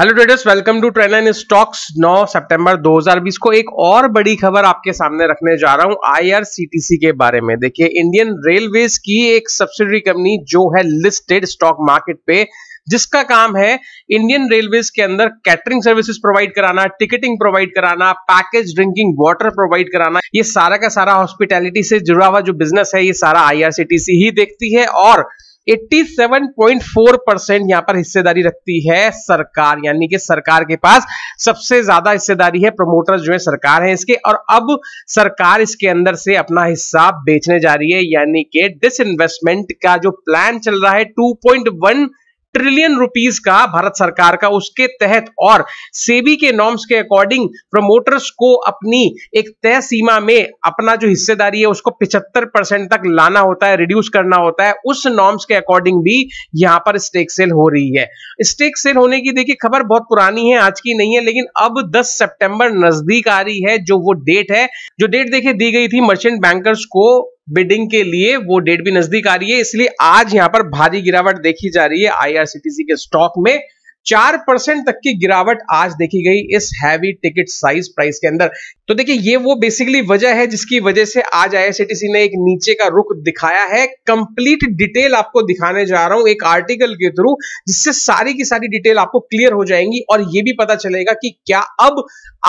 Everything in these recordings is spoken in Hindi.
Hello traders welcome to train and stocks 9 सितंबर 2020 को एक और बड़ी खबर आपके सामने रखने जा रहा हूं आईआरसीटीसी के बारे में देखिए इंडियन रेलवेज की एक सब्सिडरी कंपनी जो है लिस्टेड स्टॉक मार्केट पे जिसका काम है इंडियन रेलवेज के अंदर कैटरिंग सर्विसेज प्रोवाइड कराना टिकटिंग प्रोवाइड कराना पैकेज ड्रिंकिंग वाटर प्रोवाइड कराना ये सारा का सारा हॉस्पिटैलिटी से जुड़ा हुआ जो बिजनेस है ये सारा आईआरसीटीसी ही देखती है और 87.4 परसेंट यहां पर हिस्सेदारी रखती है सरकार यानी कि सरकार के पास सबसे ज्यादा हिस्सेदारी है प्रमोटर्स जो है सरकार है इसके और अब सरकार इसके अंदर से अपना हिस्सा बेचने जा रही है यानी कि डिस इन्वेस्टमेंट का जो प्लान चल रहा है 2.1 ट्रिलियन रुपीस का भारत सरकार का उसके तहत और सेबी के नॉर्म्स के अकॉर्डिंग प्रमोटर्स को अपनी एक तय सीमा में अपना जो हिस्सेदारी है उसको 75 परसेंट तक लाना होता है रिड्यूस करना होता है उस नॉर्म्स के अकॉर्डिंग भी यहां पर स्टेक सेल हो रही है स्टेक सेल होने की देखिए खबर बहुत पुरानी है आज की नहीं है लेकिन अब दस सेप्टेम्बर नजदीक आ रही है जो वो डेट है जो डेट देखिए दी गई थी मर्चेंट बैंकर्स को बिडिंग के लिए वो डेट भी नजदीक आ रही है इसलिए आज यहां पर भारी गिरावट देखी जा रही है आईआरसीटीसी के स्टॉक में चार परसेंट तक की गिरावट आज देखी गई इस हैवी टिकट साइज प्राइस के अंदर तो देखिए ये वो बेसिकली वजह है जिसकी वजह से आज आईआरसीटीसी ने एक नीचे का रुख दिखाया है कंप्लीट डिटेल आपको दिखाने जा रहा हूं एक आर्टिकल के थ्रू जिससे सारी की सारी डिटेल आपको क्लियर हो जाएंगी और ये भी पता चलेगा कि क्या अब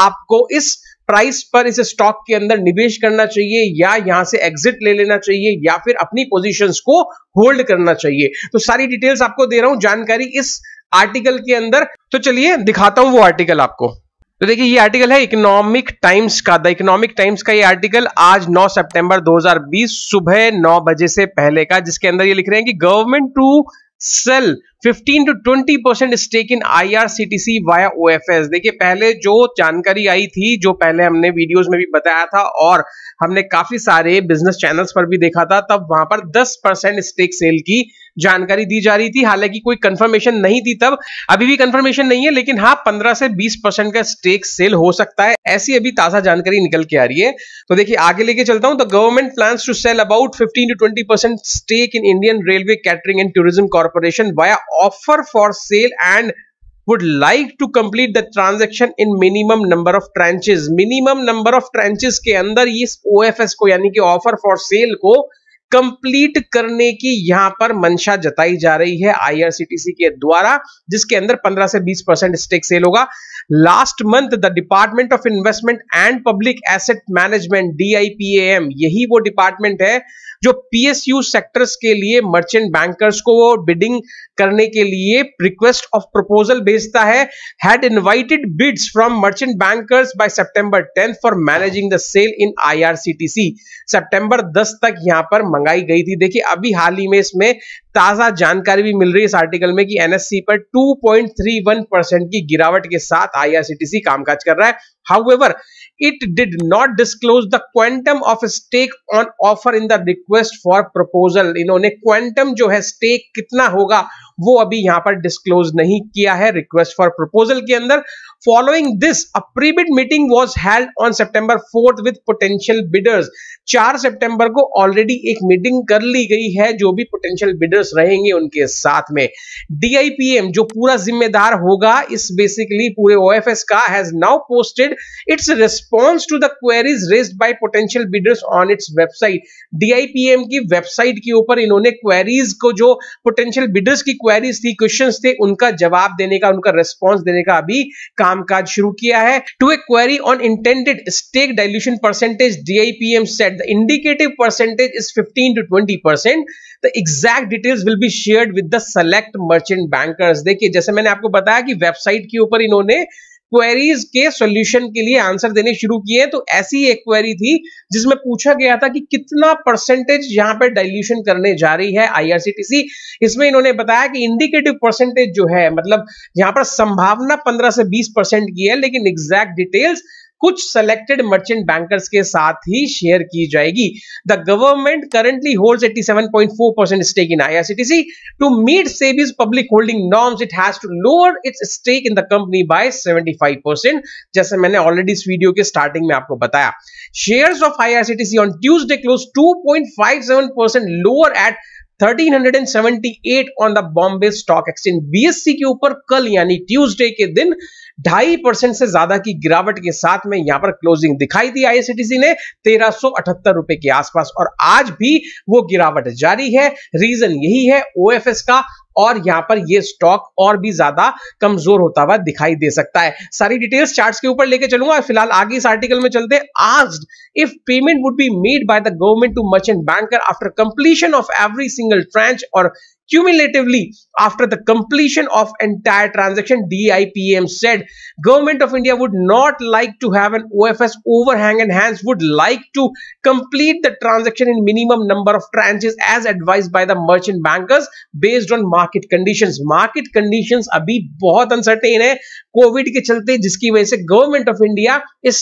आपको इस प्राइस पर इस स्टॉक के अंदर निवेश करना चाहिए या यहां से एग्जिट ले लेना चाहिए या फिर अपनी पोजीशंस को होल्ड करना चाहिए तो सारी डिटेल्स आपको दे रहा हूं जानकारी इस आर्टिकल के अंदर तो चलिए दिखाता हूं वो आर्टिकल आपको तो देखिए ये आर्टिकल है इकोनॉमिक टाइम्स का द इकोनॉमिक टाइम्स का ये आर्टिकल आज 9 सितंबर 2020 सुबह 9 बजे से पहले का जिसके अंदर ये लिख रहे हैं कि government to sell 15 to 20 percent stake in IRCTC via OFS देखिए पहले जो जानकारी आई थी जो पहले हमने वीडियोस में भी बताया था और हमने काफी सारे बिजनेस चैनल्स पर भी देखा था तब वहां पर 10 परसेंट स्टेक सेल की जानकारी दी जा रही थी हालांकि कोई कंफर्मेशन नहीं थी तब अभी भी कंफर्मेशन नहीं है लेकिन हाँ 15 से 20 परसेंट का स्टेक सेल हो सकता है ऐसी अभी ताजा जानकारी निकल के आ रही है तो देखिए आगे लेके चलता हूं तो government plan to sell about fifteen to twenty stake in Indian Railway Catering and Tourism Corporation via offer for sale and would like to complete the transaction in minimum number of tranches minimum number of tranches के अंदर इस OFS को यानी कि offer for sale को कंप्लीट करने की यहां पर मंशा जताई जा रही है आईआरसीटीसी के द्वारा जिसके अंदर 15 से 20 परसेंट स्टेक सेल होगा last month the Department of Investment and Public Asset Management DIPM यही वो डिपार्टमेंट है जो पीएसयू सेक्टर्स के लिए मर्चेंट बैंकर्स को वो बिडिंग करने के लिए रिक्वेस्ट ऑफ प्रपोजल भेजता है had invited bids from merchant bankers by सितंबर tenth for managing the sale in IRCTC सितंबर 10 तक यहां पर मंगाई गई थी देखिए अभी हाल ही में इसमें ताजा जानकारी भी मिल रही है इस आर्टिकल में कि एनएससी पर टू की गिरावट के साथ आईआरसीटीसी कामकाज कर रहा है however it did not disclose the quantum of stake on offer in the request for proposal इन्होंने क्वांटम जो है स्टेक कितना होगा वो अभी यहां पर डिस्क्लोज नहीं किया है रिक्वेस्ट फॉर प्रपोजल के अंदर following this a meeting was held on September fourth with potential bidders चार bidders. सितंबर को ऑलरेडी एक मीटिंग कर ली गई है जो भी पोटेंशियल बिडर्स रहेंगे उनके साथ में डीआईपीएम जो पूरा जिम्मेदार होगा इस बेसिकली पूरे ओएफएस का has now posted its response to the queries raised by potential bidders on its website DIPM की वेबसाइट के ऊपर इन्होंने क्वेरीज को जो पोटेंशियल बिडर्स की क्वेरीज थी क्वेश्चन थे उनका जवाब देने का उनका रिस्पॉन्स देने का अभी काम कामकाज शुरू किया है to a query on intended stake dilution percentage DIPM said the indicative percentage is 15 to 20 percent the exact details will be shared with the select merchant bankers देखिए जैसे मैंने आपको बताया कि वेबसाइट के ऊपर इन्होंने क्वेरीज के सॉल्यूशन के लिए आंसर देने शुरू किए तो ऐसी एक क्वेरी थी जिसमें पूछा गया था कि कितना परसेंटेज यहाँ पे डाइल्यूशन करने जा रही है आईआरसीटीसी इसमें इन्होंने बताया कि इंडिकेटिव परसेंटेज जो है मतलब यहाँ पर संभावना पंद्रह से बीस परसेंट की है लेकिन एग्जैक्ट डिटेल्स कुछ सेलेक्टेड मर्चेंट बैंकर्स के साथ ही शेयर की जाएगी the government currently holds 87.4 percent stake in IRCTC to meet SEBI's public holding norms it has to lower its stake in the company by 75 percent जैसे मैंने ऑलरेडी इस वीडियो के स्टार्टिंग में आपको बताया share of IRCTC on Tuesday close seven percent lower at 1378 on the Bombay stock exchange BSC के ऊपर कल यानी ट्यूसडे के दिन ढाई परसेंट से ज्यादा की गिरावट के साथ में यहां पर क्लोजिंग दिखाई दी आईएसटीसी e ने तेरह रुपए के आसपास और आज भी वो गिरावट जारी है रीजन यही है ओएफएस का और यहां पर ये स्टॉक और भी ज्यादा कमजोर होता हुआ दिखाई दे सकता है सारी डिटेल्स चार्ट्स के ऊपर लेके चलूंगा फिलहाल आगे इस आर्टिकल में चलते asked if payment would be made by the government to merchant banker after completion of every single tranche और cumulatively after the completion of entire transaction, DIPM said. Government of India would not like to have an OFS overhang and hence would like to complete the transaction in minimum number of tranches as advised by the merchant bankers based on market conditions. Market conditions अभी बहुत uncertain है कोविड COVID. चलते जिसकी वजह से गवर्नमेंट ऑफ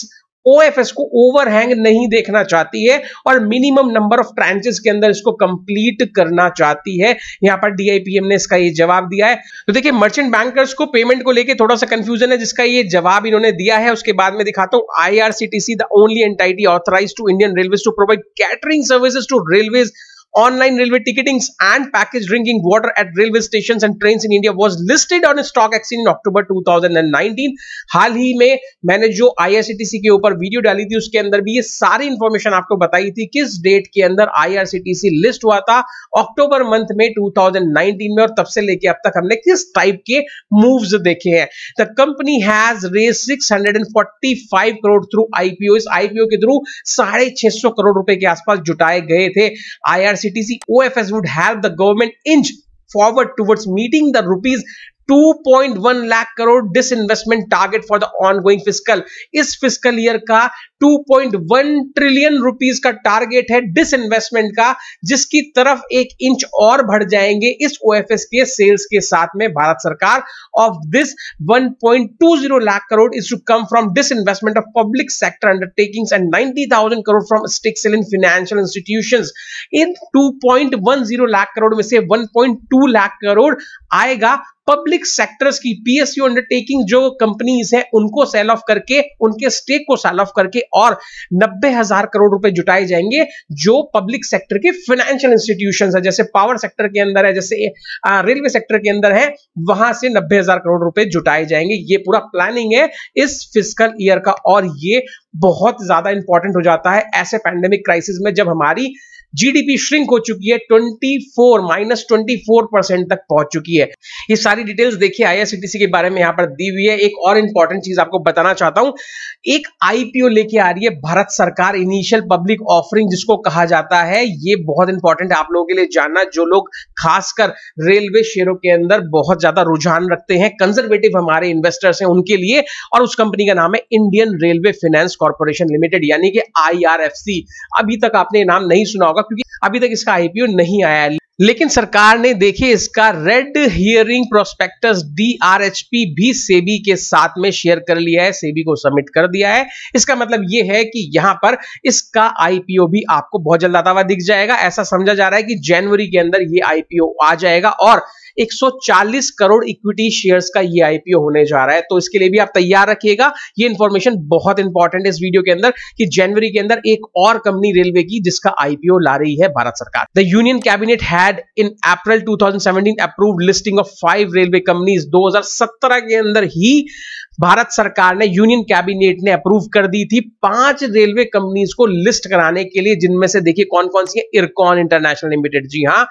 ओ को ओवरहैंग नहीं देखना चाहती है और मिनिमम नंबर ऑफ ट्रांचेस के अंदर इसको कंप्लीट करना चाहती है यहां पर डीआईपीएम ने इसका ये जवाब दिया है तो देखिए मर्चेंट बैंकर्स को पेमेंट को लेकर थोड़ा सा कंफ्यूजन है जिसका ये जवाब इन्होंने दिया है उसके बाद में दिखाता हूं IRCTC the only entity authorise to Indian railway to provide catering services to railways online railway ticketings and packaged drinking water at railway stations and trains in India was listed on stock exchange in October 2019 हाल ही में मैंने जो आईआरसीटीसी के ऊपर वीडियो डाली थी उसके अंदर भी ये सारी इंफॉर्मेशन आपको बताई थी किस डेट के अंदर आईआरसीटीसी लिस्ट हुआ था अक्टूबर मंथ में 2019 में और तब से लेके अब तक हमने किस टाइप के मूव्स देखे हैं the company has raise 645 crore through IPO इस आईपीओ के थ्रू साढ़े छह करोड़ रुपए के आसपास जुटाए गए थे IR ICTC OFS would help the government inch forward towards meeting the rupees 2.1 lakh crore disinvestment target for the ongoing physical इस फिजिकल ईयर का 2.1 ट्रिलियन रुपीस का टारगेट है डिस इन्वेस्टमेंट का जिसकी तरफ एक इंच और बढ़ जाएंगे इस ओएफएस के सेल्स के साथ में भारत सरकार of this 1.20 lakh crore is to come from disinvestment of public sector undertakings and 90,000 crore from stakes in financial institutions in 2.10 lakh crore में से 1.2 लाख करोड़ आएगा पब्लिक सेक्टर्स की पीएसयू अंडरटेकिंग जो कंपनीज है उनको सेल ऑफ करके उनके स्टेक को सेल ऑफ करके और नब्बे हजार करोड़ रुपए जुटाए जाएंगे जो पब्लिक सेक्टर के फाइनेंशियल इंस्टीट्यूशन है जैसे पावर सेक्टर के अंदर है जैसे रेलवे सेक्टर के अंदर है वहां से नब्बे हजार करोड़ रुपए जुटाए जाएंगे ये पूरा प्लानिंग है इस फिजिकल ईयर का और ये बहुत ज्यादा इंपॉर्टेंट हो जाता है ऐसे पैंडेमिक क्राइसिस में जब हमारी जीडीपी श्रिंक हो चुकी है 24 माइनस फोर परसेंट तक पहुंच चुकी है ये सारी डिटेल्स देखिए आईआरसीटीसी के बारे में यहां पर दी हुई है एक और इंपॉर्टेंट चीज आपको बताना चाहता हूं एक आईपीओ लेके आ रही है भारत सरकार इनिशियल पब्लिक ऑफरिंग जिसको कहा जाता है ये बहुत इंपॉर्टेंट आप लोगों के लिए जानना जो लोग खासकर रेलवे शेयरों के अंदर बहुत ज्यादा रुझान रखते हैं कंजर्वेटिव हमारे इन्वेस्टर्स हैं उनके लिए और उस कंपनी का नाम है Indian railway finance corporation limited यानी कि आई अभी तक आपने नाम नहीं सुना होगा अभी तक इसका आईपीओ नहीं आया है लेकिन सरकार ने देखिए इसका रेड हियरिंग प्रोस्पेक्टस डीआरएचपी भी सेबी के साथ में शेयर कर लिया है सेबी को सबमिट कर दिया है इसका मतलब यह है कि यहां पर इसका आईपीओ भी आपको बहुत जल्द आता हुआ दिख जाएगा ऐसा समझा जा रहा है कि जनवरी के अंदर ये आईपीओ आ जाएगा और 140 करोड़ इक्विटी शेयर्स का ये आईपीओ होने जा रहा है तो इसके लिए भी आप तैयार रखिएगा ये इंफॉर्मेशन बहुत इंपॉर्टेंट है इस वीडियो के अंदर कि जनवरी के अंदर एक और कंपनी रेलवे की जिसका आईपीओ ला रही है भारत सरकार the union cabinet had in April to approve listing of five railway company दो के अंदर ही भारत सरकार ने यूनियन कैबिनेट ने अप्रूव कर दी थी पांच रेलवे कंपनीज को लिस्ट कराने के लिए जिनमें से देखिए कौन कौन सी है इरकॉन इंटरनेशनल लिमिटेड जी हाँ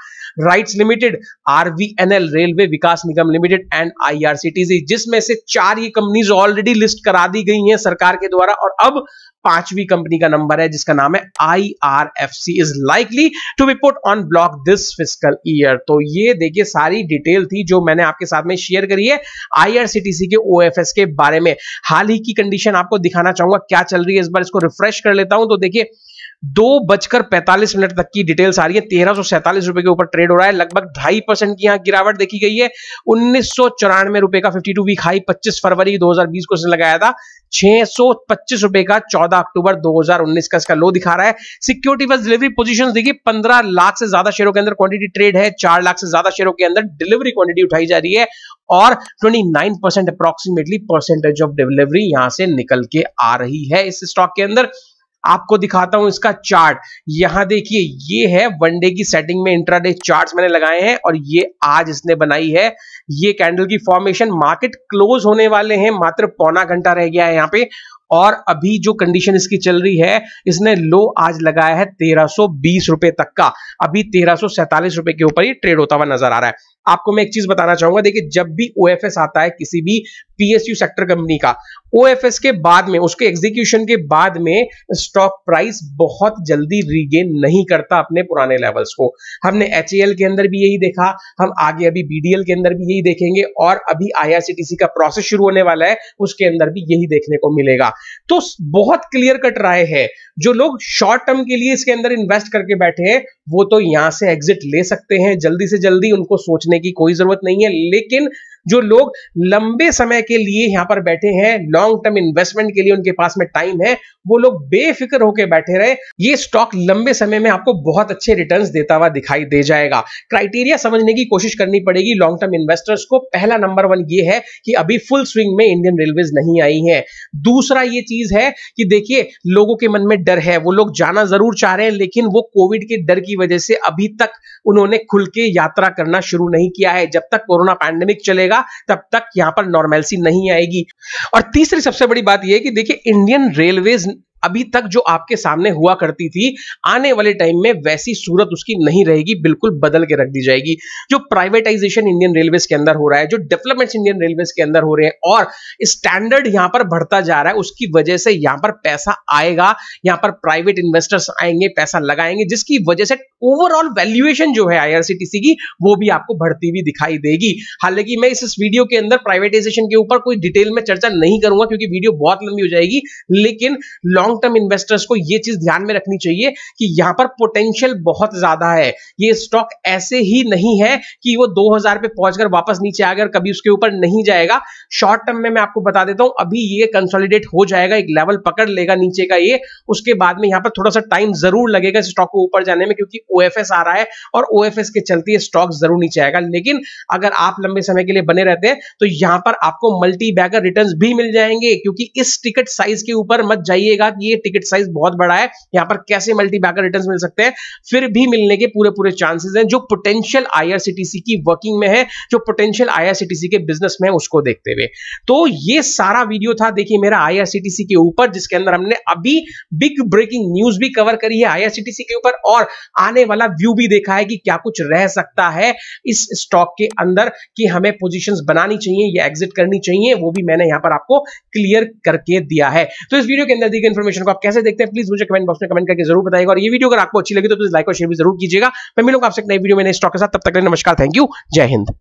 RITES limited RVN NL railway Vikas Nigam limited and IRCTC जिसमें से चार ही कंपनीज ऑलरेडी लिस्ट करा दी गई हैं सरकार के द्वारा और अब पांचवी कंपनी का नंबर है जिसका नाम है IRFC is likely to be put on block this fiscal year तो ये देखिए सारी डिटेल थी जो मैंने आपके साथ में शेयर करी है आईआरसीटीसी के ओएफएस के बारे में हाल ही की कंडीशन आपको दिखाना चाहूंगा क्या चल रही है इस बार इसको रिफ्रेश कर लेता हूं तो देखिए दो बजकर पैंतालीस मिनट तक की डिटेल्स आ रही है तेरह रुपए के ऊपर ट्रेड हो रहा है लगभग ढाई परसेंट की यहां गिरावट देखी गई है उन्नीस रुपए का 52 वीक हाई 25 फरवरी 2020 को इसने लगाया था पच्चीस रुपए का 14 अक्टूबर 2019 का इसका लो दिखा रहा है सिक्योरिटी बस डिलीवरी पोजीशंस देखिए 15 लाख से ज्यादा शेयरों के अंदर क्वांटिटी ट्रेड है चार लाख से ज्यादा शेयरों के अंदर डिलीवरी क्वांटिटी उठाई जा रही है और 29 percent approximately percentage of delivery यहां से निकल के आ रही है इस स्टॉक के अंदर आपको दिखाता हूं इसका चार्ट यहां देखिए ये है वनडे की सेटिंग में इंट्राडे चार्ट्स मैंने लगाए हैं और ये आज इसने बनाई है ये कैंडल की फॉर्मेशन मार्केट क्लोज होने वाले हैं मात्र पौना घंटा रह गया है यहाँ पे और अभी जो कंडीशन इसकी चल रही है इसने लो आज लगाया है तेरह रुपए तक का अभी तेरह रुपए के ऊपर ही ट्रेड होता हुआ नजर आ रहा है आपको मैं एक चीज बताना चाहूंगा देखिए जब भी ओ आता है किसी भी पीएसयू सेक्टर कंपनी का ओएफएस के बाद में उसके एग्जीक्यूशन के बाद में स्टॉक प्राइस बहुत जल्दी रीगेन नहीं करता अपने पुराने लेवल्स को हमने एच के अंदर भी यही देखा हम आगे अभी बीडीएल के अंदर भी यही देखेंगे और अभी आई का प्रोसेस शुरू होने वाला है उसके अंदर भी यही देखने को मिलेगा तो बहुत क्लियर कट राय है जो लोग शॉर्ट टर्म के लिए इसके अंदर इन्वेस्ट करके बैठे हैं वो तो यहां से एग्जिट ले सकते हैं जल्दी से जल्दी उनको सोचने की कोई जरूरत नहीं है लेकिन जो लोग लंबे समय के लिए यहां पर बैठे हैं लॉन्ग टर्म इन्वेस्टमेंट के लिए उनके पास में टाइम है वो लोग बेफिक्र होकर बैठे रहे ये स्टॉक लंबे समय में आपको बहुत अच्छे रिटर्न देता हुआ दिखाई दे जाएगा क्राइटेरिया समझने की कोशिश करनी पड़ेगी लॉन्ग टर्म इन्वेस्टर्स को पहला नंबर वन ये है कि अभी फुल स्विंग में इंडियन रेलवे नहीं आई है दूसरा ये चीज है कि देखिए लोगों के मन में डर है वो लोग जाना जरूर चाह रहे हैं लेकिन वो कोविड के डर की वजह से अभी तक उन्होंने खुल के यात्रा करना शुरू नहीं किया है जब तक कोरोना पैंडेमिक चलेगा रहेगा तब तक यहां पर नॉर्मेलसी नहीं आएगी और तीसरी सबसे बड़ी बात यह कि देखिए इंडियन रेलवेज अभी तक जो आपके सामने हुआ करती थी आने वाले टाइम में वैसी सूरत उसकी नहीं रहेगी बिल्कुल बदल के रख दी जाएगी जो प्राइवेटाइजेशन इंडियन रेलवेज के अंदर हो रहा है जो डेवलपमेंट्स इंडियन रेलवेज के अंदर हो रहे हैं और स्टैंडर्ड यहां पर बढ़ता जा रहा है उसकी वजह से यहां पर पैसा आएगा यहां पर प्राइवेट इन्वेस्टर्स आएंगे पैसा लगाएंगे जिसकी वजह से ओवरऑल वैल्यूएशन जो है आईआरसीटीसी की वो भी आपको बढ़ती हुई दिखाई देगी हालांकि मैं इस वीडियो के अंदर प्राइवेटाइजेशन के ऊपर कोई डिटेल में चर्चा नहीं करूंगा क्योंकि वीडियो बहुत लंबी हो जाएगी लेकिन लॉन्ग टर्म इन्वेस्टर्स को यह चीज ध्यान में रखनी चाहिए कि यहां पर पोटेंशियल बहुत ज्यादा है ये स्टॉक ऐसे ही नहीं है कि वो दो पे पहुंचकर वापस नीचे आ गया कभी उसके ऊपर नहीं जाएगा शॉर्ट टर्म में मैं आपको बता देता हूं अभी ये कंसोलिडेट हो जाएगा एक लेवल पकड़ लेगा नीचे का ये उसके बाद में यहाँ पर थोड़ा सा टाइम जरूर लगेगा स्टॉक को ऊपर जाने में क्योंकि ओ आ रहा है और ओ के चलते स्टॉक जरूर नीचे आएगा लेकिन अगर आप लंबे समय के लिए बने रहते हैं तो यहां पर आपको मल्टी बैगर रिटर्न भी मिल जाएंगे क्योंकि इस टिकट साइज के ऊपर मत जाइएगा कि ये टिकट साइज बहुत बड़ा है यहां पर कैसे मल्टी बैगर रिटर्न मिल सकते हैं फिर भी मिलने के पूरे पूरे चांसेस हैं जो पोटेंशियल आईआरसीटीसी की वर्किंग में है जो पोटेंशियल आईआरसीटीसी के बिजनेस में उसको देखते हुए तो ये सारा वीडियो था देखिए मेरा आईआरसीटीसी के ऊपर जिसके अंदर हमने अभी बिग ब्रेकिंग न्यूज भी कवर करी है आईआरसीटीसी के ऊपर और आने आने वाला व्यू भी देखा है कि क्या कुछ रह सकता है इस स्टॉक के अंदर कि हमें पोजीशंस बनानी चाहिए या एग्जिट करनी चाहिए वो भी मैंने यहां पर आपको क्लियर करके दिया है तो इस वीडियो के अंदर दी गई इन्फॉर्मेशन को आप कैसे देखते हैं प्लीज मुझे कमेंट बॉक्स में कमेंट करके जरूर बताएगा और ये वीडियो अगर आपको अच्छी लगी तो प्लीज लाइक और शेयर भी जरूर कीजिएगा मैं मिलूंगा आपसे नई वीडियो मैंने स्टॉक के साथ तब तक नमस्कार थैंक यू जय हिंद